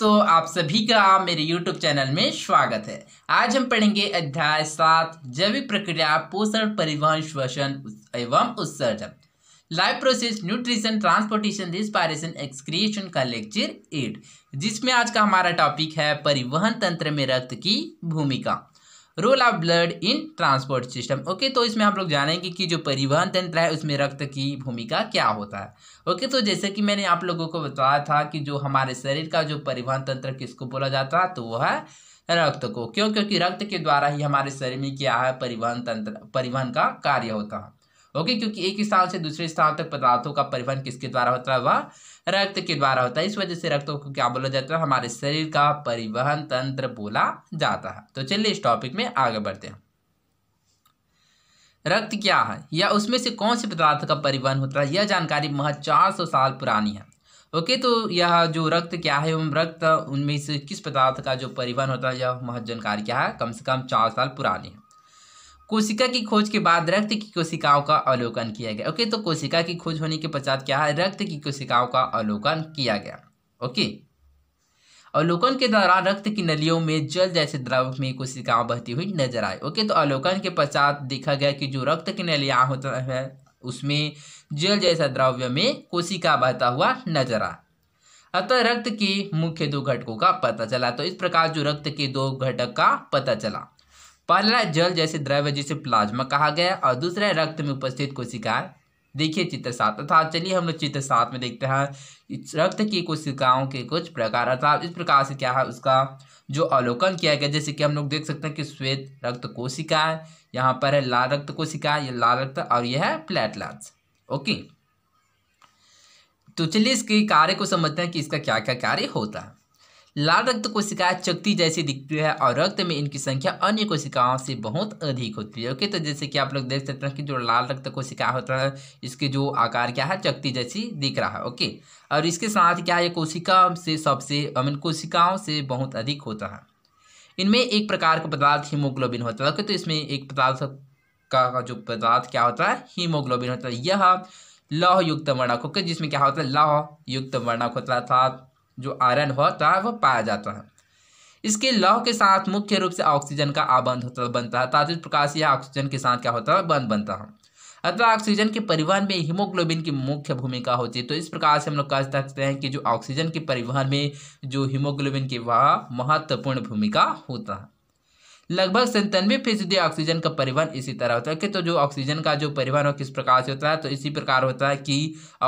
दोस्तों आप सभी का मेरे YouTube चैनल में स्वागत है आज हम पढ़ेंगे अध्याय सात जैविक प्रक्रिया पोषण परिवहन श्वसन एवं उत्सर्जन life process nutrition transportation respiration excretion का लेक्चर एट जिसमें आज का हमारा टॉपिक है परिवहन तंत्र में रक्त की भूमिका role of blood in transport system okay तो इसमें हम लोग जानेंगे कि जो परिवहन तंत्र है उसमें रक्त की भूमिका क्या होता है ओके तो जैसे कि मैंने आप लोगों को बताया था कि जो हमारे शरीर का जो परिवहन तंत्र किसको बोला जाता है तो वो है रक्त को क्यों क्योंकि रक्त के द्वारा ही हमारे शरीर में क्या है परिवहन तंत्र परिवहन का कार्य होता है ओके क्योंकि एक स्थान से दूसरे स्थान तक पदार्थों का परिवहन किसके द्वारा होता है वह रक्त के द्वारा होता है इस वजह से रक्त को क्या बोला जाता है हमारे शरीर का परिवहन तंत्र बोला जाता है तो चलिए इस टॉपिक में आगे बढ़ते हैं रक्त क्या है या उसमें से कौन से पदार्थ का परिवहन होता है यह जानकारी महज सौ साल पुरानी है ओके तो यह जो रक्त क्या है एवं रक्त उनमें से किस पदार्थ का जो परिवहन होता है यह महज जानकारी क्या है कम से कम चार साल पुरानी है कोशिका की खोज के बाद रक्त की कोशिकाओं का अवलोकन किया गया ओके तो कोशिका की खोज होने के पश्चात क्या है रक्त की कोशिकाओं का अवलोकन किया गया ओके अवलोकन के दौरान रक्त की नलियों में जल जैसे द्रव में कोशिकाओं बहती हुई नजर आए ओके तो अवलोकन के पश्चात देखा गया कि जो रक्त की नलियां होता है उसमें जल जैसा द्रव्य में कोशिका बहता हुआ नजर आ अतः रक्त के मुख्य दो घटकों का पता चला तो इस प्रकार जो रक्त के दो घटक का पता चला पहला जल जैसे द्रव्य जिसे प्लाज्मा कहा गया और दूसरा रक्त में उपस्थित कोशिकाएं देखिए चित्र सात अर्थात चलिए हम लोग चित्र सात में देखते हैं रक्त की कोशिकाओं के कुछ प्रकार अर्थात इस प्रकार से क्या है उसका जो अवलोकन किया गया जैसे कि हम लोग देख सकते हैं कि श्वेत रक्त कोशिका है यहाँ पर है लाल रक्त कोशिका ये लाल रक्त और यह है प्लेटलेट्स ओके तो चलिए इसके कार्य को समझते हैं कि इसका क्या क्या कार्य होता है लाल रक्त कोशिकाएं चक्ति जैसी दिखती है और रक्त में इनकी संख्या अन्य कोशिकाओं से बहुत अधिक होती है ओके तो जैसे कि आप लोग देख सकते हैं कि जो लाल रक्त कोशिका होता है इसके जो आकार क्या है चक्ति जैसी दिख रहा है ओके और इसके साथ क्या है कोशिका से सबसे अमीन कोशिकाओं से बहुत अधिक होता है इनमें एक प्रकार का पदार्थ हीमोग्लोबिन होता है ओके तो इसमें एक पदार्थ का जो पदार्थ क्या होता है हीमोग्लोबिन होता है यह लौह युक्त वर्णक ओके जिसमें क्या होता है लौह युक्त वर्णक होता है अर्थात जो आयरन होता तो है वह पाया जाता है इसके लौह के साथ मुख्य रूप से ऑक्सीजन का आबंध होता बनता है तात्विक प्रकाश यह ऑक्सीजन के साथ क्या होता है बंद बनता है अतः ऑक्सीजन के परिवहन में हीमोग्लोबिन की मुख्य भूमिका होती है तो इस प्रकार से हम लोग कह सकते हैं कि जो ऑक्सीजन के परिवहन में जो हीमोग्लोबिन की वह महत्वपूर्ण भूमिका होता है लगभग संतानवे फीसदी ऑक्सीजन का परिवहन इसी तरह होता है कि तो जो ऑक्सीजन का जो परिवहन हो किस प्रकार से होता है तो इसी प्रकार होता है कि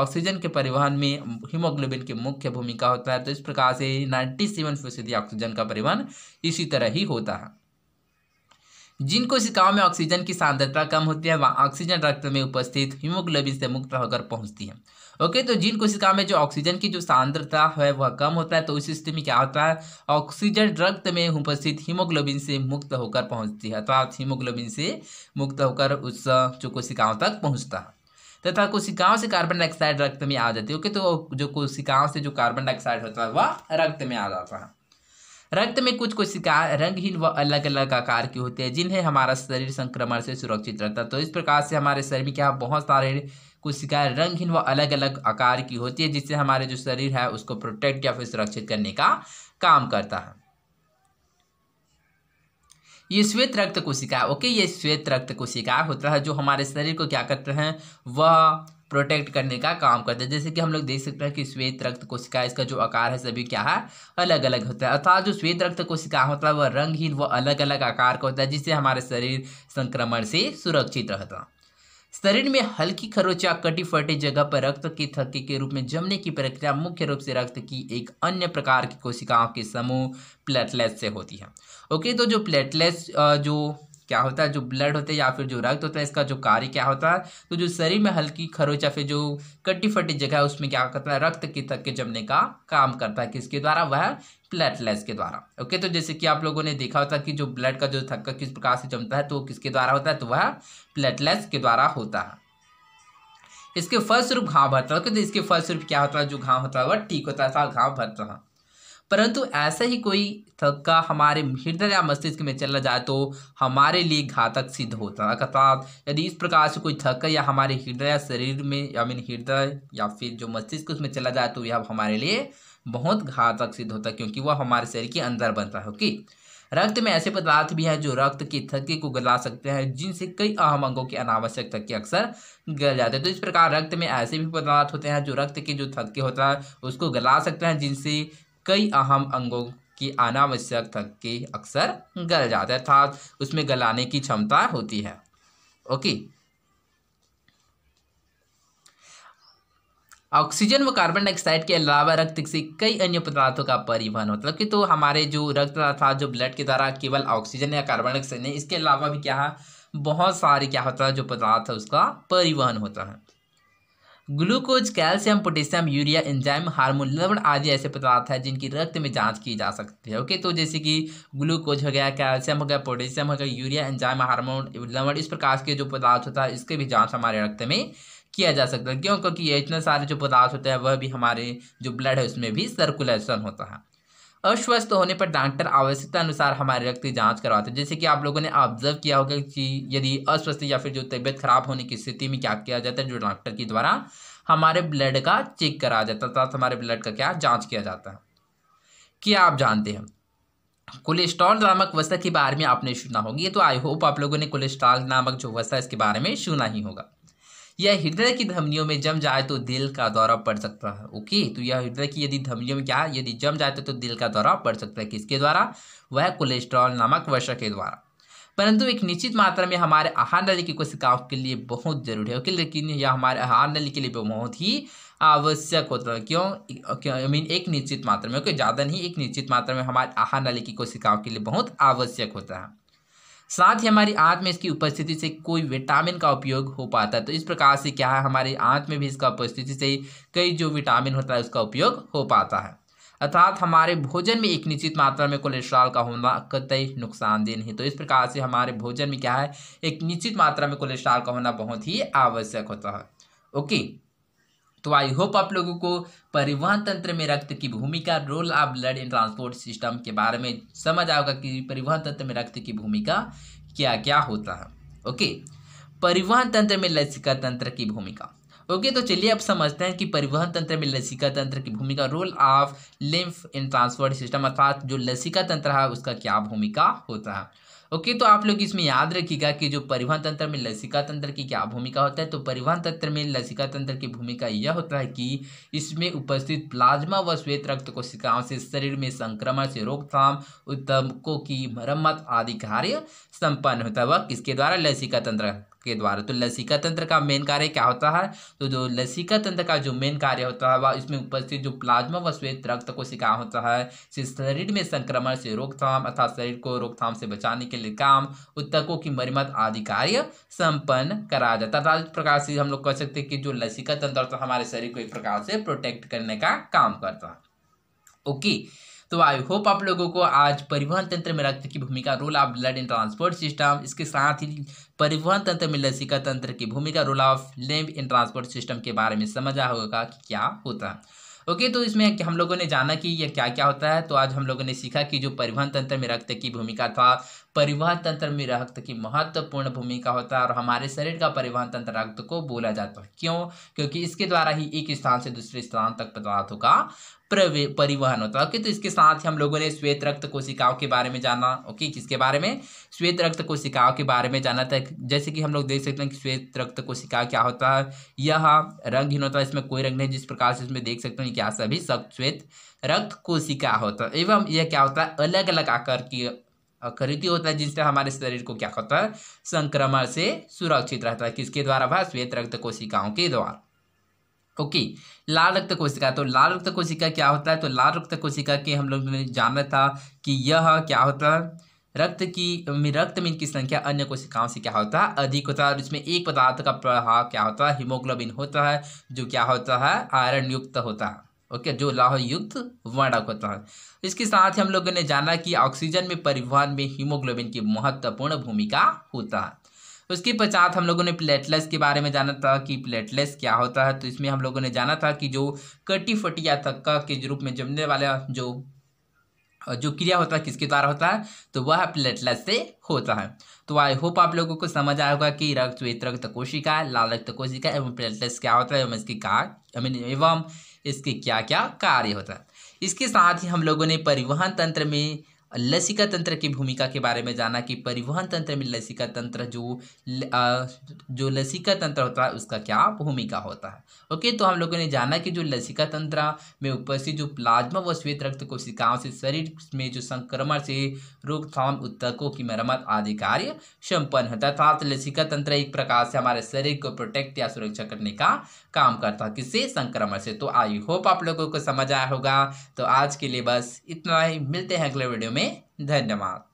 ऑक्सीजन के परिवहन में हीमोग्लोबिन की मुख्य भूमिका होता है तो इस प्रकार से नाइन्टी सेवन फीसदी ऑक्सीजन का परिवहन इसी तरह ही होता है जिन कोशिकाओं में ऑक्सीजन की सांद्रता कम होती है वहाँ ऑक्सीजन रक्त में उपस्थित हीमोग्लोबिन से मुक्त होकर पहुँचती है ओके तो जिन कोशिकाओं में जो ऑक्सीजन की जो सांद्रता है वह कम होता है तो उस स्थिति में क्या होता है ऑक्सीजन रक्त में उपस्थित हीमोग्लोबिन से मुक्त होकर पहुँचती है अर्थात हीमोग्लोबिन से मुक्त होकर उस जो कोशिकाओं तक पहुँचता है तथा तो कोशिकाओं से कार्बन डाइऑक्साइड रक्त में आ जाती है ओके तो जो कोशिकाओं से जो कार्बन डाइऑक्साइड होता है वह रक्त में आ जाता है रक्त में कुछ कोशिका रंगहीन व अलग अलग आकार की होती है जिन्हें हमारा शरीर संक्रमण से सुरक्षित रखता है तो इस प्रकार से हमारे शरीर में क्या बहुत सारे कोशिका रंगहीन व अलग अलग आकार की होती है जिससे हमारे जो शरीर है उसको प्रोटेक्ट या फिर सुरक्षित करने का काम करता है ये श्वेत रक्त कोशिका ओके ये श्वेत रक्त कोशिका होता है जो हमारे शरीर को क्या करते हैं वह प्रोटेक्ट करने का काम करता है जैसे कि हम लोग देख सकते हैं कि श्वेत रक्त कोशिका इसका जो आकार है सभी क्या है अलग अलग होता है अर्थात जो श्वेत रक्त कोशिका होता है वह रंगहीन व अलग अलग आकार का होता है जिससे हमारे शरीर संक्रमण से सुरक्षित रहता है शरीर में हल्की खरोच या कटी फटी जगह पर रक्त की थक्के के रूप में जमने की प्रक्रिया मुख्य रूप से रक्त की एक अन्य प्रकार की कोशिकाओं के समूह प्लेटलेट्स से होती है ओके तो जो प्लेटलेट्स जो क्या होता है जो ब्लड होते हैं या फिर जो रक्त होता है इसका जो कार्य क्या होता है तो जो शरीर में हल्की खरोच या फिर जो कट्टी फटी जगह है उसमें क्या करता है रक्त की तक के जमने का काम करता है किसके द्वारा वह प्लेटलेट्स के द्वारा ओके तो जैसे कि आप लोगों ने देखा होता है कि जो ब्लड का जो थक्का किस प्रकार से जमता है तो किसके द्वारा होता है तो वह प्लेटलेट्स के द्वारा होता है इसके फलस्वरूप घाव भरता है तो इसके फलस्वरूप क्या होता है जो घाव होता है वह ठीक होता है घाव भरता है परंतु ऐसा ही कोई थक्का हमारे हृदय या मस्तिष्क में चला जाए तो हमारे लिए घातक सिद्ध होता है अर्थात यदि इस प्रकार से कोई थक्का या हमारे हृदय या शरीर में या मीन हृदय या फिर जो मस्तिष्क उसमें चला जाए तो यह हमारे लिए बहुत घातक सिद्ध होता है क्योंकि वह हमारे शरीर के अंदर बनता है ओके रक्त में ऐसे पदार्थ भी हैं जो रक्त के थक्के को गला सकते हैं जिनसे कई अहम अंगों के अनावश्यक थक्के अक्सर गल जाते हैं तो इस प्रकार रक्त में ऐसे भी पदार्थ होते हैं जो रक्त के जो थक्के होता है उसको गला सकते हैं जिनसे कई अहम अंगों की अनावश्यक थक्की अक्सर गल जाता है अर्थात उसमें गलाने की क्षमता होती है ओके ऑक्सीजन व कार्बन डाइऑक्साइड के अलावा रक्त से कई अन्य पदार्थों का परिवहन होता है मतलब कि तो हमारे जो रक्त था जो ब्लड के द्वारा केवल ऑक्सीजन या कार्बन डाइऑक्साइड नहीं इसके अलावा भी क्या है बहुत सारे क्या होता है जो पदार्थ है उसका परिवहन होता है glucose calcium potassium urea enzyme hormone लवण आदि ऐसे पदार्थ हैं जिनकी रक्त में जांच की जा सकती है ओके तो जैसे कि ग्लूकोज हो गया कैल्शियम हो गया पोटेशियम हो गया यूरिया एंजाइम हार्मोन लवण इस प्रकार के जो पदार्थ होता है इसके भी जाँच हमारे रक्त में किया जा सकता है क्यों क्योंकि ये इतने सारे जो पदार्थ होते हैं वह भी हमारे जो ब्लड है उसमें भी सर्कुलेशन होता है अस्वस्थ होने पर डॉक्टर आवश्यकता अनुसार हमारे रक्त की जांच करवाते हैं जैसे कि आप लोगों ने ऑब्जर्व किया होगा कि यदि अस्वस्थ या फिर जो तबीयत खराब होने की स्थिति में क्या किया जाता है जो डॉक्टर के द्वारा हमारे ब्लड का चेक कराया जाता है अर्थात हमारे ब्लड का क्या जाँच किया जाता है क्या आप जानते हैं कोलेस्ट्रॉल नामक वसा के बारे में आपने सुना होगी ये तो आई होप आप लोगों ने कोलेस्ट्रॉल नामक जो वसा इसके बारे में सुना ही होगा यह हृदय की धमनियों में जम जाए तो दिल का दौरा पड़ सकता है ओके तो यह हृदय की यदि धमनियों में क्या यदि जम जाए तो दिल का दौरा पड़ सकता है किसके द्वारा वह कोलेस्ट्रॉल नामक वर्षा के द्वारा परंतु एक निश्चित मात्रा में हमारे आहार नली की कोशिकाओं के लिए बहुत जरूरी है ओके लेकिन यह हमारे आहार नली के लिए बहुत ही आवश्यक होता है क्यों आई मीन एक निश्चित मात्रा में ओके ज़्यादा नहीं एक निश्चित मात्रा में हमारे आहार नली की कोशिकाओं के लिए बहुत आवश्यक होता है साथ ही हमारी आंत में इसकी उपस्थिति से कोई विटामिन का उपयोग हो पाता है तो इस प्रकार से क्या है हमारी आंत में भी इसका उपस्थिति से कई जो विटामिन होता है उसका उपयोग हो पाता है अर्थात हमारे भोजन में एक निश्चित मात्रा में कोलेस्ट्रॉल का होना कतई नुकसानदेह नहीं तो इस प्रकार से हमारे भोजन में क्या है एक निश्चित मात्रा में कोलेस्ट्रॉल का होना बहुत ही आवश्यक होता है ओके तो आई होप आप लोगों को परिवहन तंत्र में रक्त की भूमिका role of blood in transport system के बारे में समझ आएगा कि परिवहन तंत्र में रक्त की भूमिका क्या क्या होता है ओके परिवहन तंत्र में लसिका तंत्र की भूमिका ओके तो चलिए अब समझते हैं कि परिवहन तंत्र में लसिका तंत्र की भूमिका role of lymph in transport system अर्थात जो लसिका तंत्र है उसका क्या भूमिका होता है ओके तो आप लोग इसमें याद रखिएगा कि जो परिवहन तंत्र में लसिका तंत्र की क्या भूमिका होता है तो परिवहन तंत्र में लसिका तंत्र की भूमिका यह होता है कि इसमें उपस्थित प्लाज्मा व श्वेत रक्त कोशिकाओं से शरीर में संक्रमण से रोकथाम उत्तमकों की मरम्मत आदि कार्य संपन्न होता है वह किसके द्वारा लसिका तंत्र के द्वारा तो लसिका तंत्र का मेन कार्य क्या होता है तो जो लसिका तंत्र का जो मेन कार्य होता है वह इसमें उपस्थित जो प्लाज्मा व श्वेत रक्त कोशिका होता है शरीर में संक्रमण से रोकथाम अर्थात शरीर को रोकथाम से बचाने के लिए काम उत्तकों की मरम्मत आदि कार्य संपन्न कराया जाता है तथा प्रकार से हम लोग कह सकते हैं कि जो लसिका तंत्र होता तो है हमारे शरीर को एक प्रकार से प्रोटेक्ट करने का काम करता है ओके तो आई होप आप लोगों को आज परिवहन तंत्र में रक्त की भूमिका role of blood in transport system इसके साथ ही परिवहन तंत्र में लसिका तंत्र की भूमिका role of lymph in transport system के बारे में समझा होगा कि क्या होता है ओके तो इसमें हम लोगों ने जाना कि यह क्या क्या होता है तो आज हम लोगों ने सीखा कि जो परिवहन तंत्र में रक्त की भूमिका था परिवहन तंत्र में रक्त की महत्वपूर्ण भूमिका होता है और हमारे शरीर का परिवहन तंत्र रक्त को बोला जाता है क्यों क्योंकि इसके द्वारा ही एक स्थान से दूसरे स्थान तक पदार्थों का परिवहन होता है ओके तो इसके साथ ही हम लोगों ने श्वेत रक्त कोशिकाओं के बारे में जाना ओके किसके बारे में श्वेत रक्त कोशिकाओं के बारे में जाना था जैसे कि हम लोग देख सकते हैं कि श्वेत रक्त कोशिका क्या होता है यह रंगहीन होता है इसमें कोई रंग नहीं जिस प्रकार से इसमें देख सकते हैं क्या सभी सब श्वेत रक्त कोशिका होता है एवं यह क्या होता है अलग अलग आकार की अकृति होता है जिससे हमारे शरीर को क्या होता है संक्रमण से सुरक्षित रहता है किसके द्वारा भाई श्वेत रक्त कोशिकाओं के द्वारा ओके लाल रक्त कोशिका तो लाल रक्त कोशिका क्या होता है तो लाल रक्त कोशिका के हम लोग ने जाना था कि यह क्या होता है रक्त की रक्त में इनकी संख्या अन्य कोशिकाओं से क्या होता है अधिक होता है और इसमें एक पदार्थ का प्रभाव क्या होता है हीमोग्लोबिन होता है जो क्या होता है आयरन युक्त होता है ओके जो लाह युक्त होता है इसके साथ ही हम लोगों ने जाना कि ऑक्सीजन में परिवहन में हीमोग्लोबिन की महत्वपूर्ण भूमिका होता है उसके पश्चात हम लोगों ने प्लेटलेस के बारे में जाना था कि प्लेटलेस क्या होता है तो इसमें हम लोगों ने जाना था कि जो कटी फटी या थक्का के रूप में जमने वाला जो जो क्रिया होता है किसके द्वारा होता है तो वह प्लेटलेस से होता है तो आई होप आप लोगों को समझ आया होगा कि रक्त श्वेत रक्त कोशिका लाल रक्त कोशिका एवं प्लेटलेट्स क्या होता है एवं इसकी का एवं इसके क्या क्या कार्य होता है इसके साथ ही हम लोगों ने परिवहन तंत्र में लसिका तंत्र की भूमिका के बारे में जाना कि परिवहन तंत्र में लसिका तंत्र जो जो लसिका तंत्र होता है उसका क्या भूमिका होता है ओके तो हम लोगों ने जाना कि जो लसिका तंत्र में उपस्थित जो प्लाज्मा व श्वेत रक्त कोशिकाओं से शरीर में जो संक्रमण से रोकथाम उत्तकों की मरम्मत आदि कार्य संपन्न होता था तो लसिका तंत्र एक प्रकार से हमारे शरीर को प्रोटेक्ट या सुरक्षा करने का काम करता है किसे संक्रमण से तो आई होप आप लोगों को समझ आया होगा तो आज के लिए बस इतना ही मिलते हैं अगले वीडियो में धन्यवाद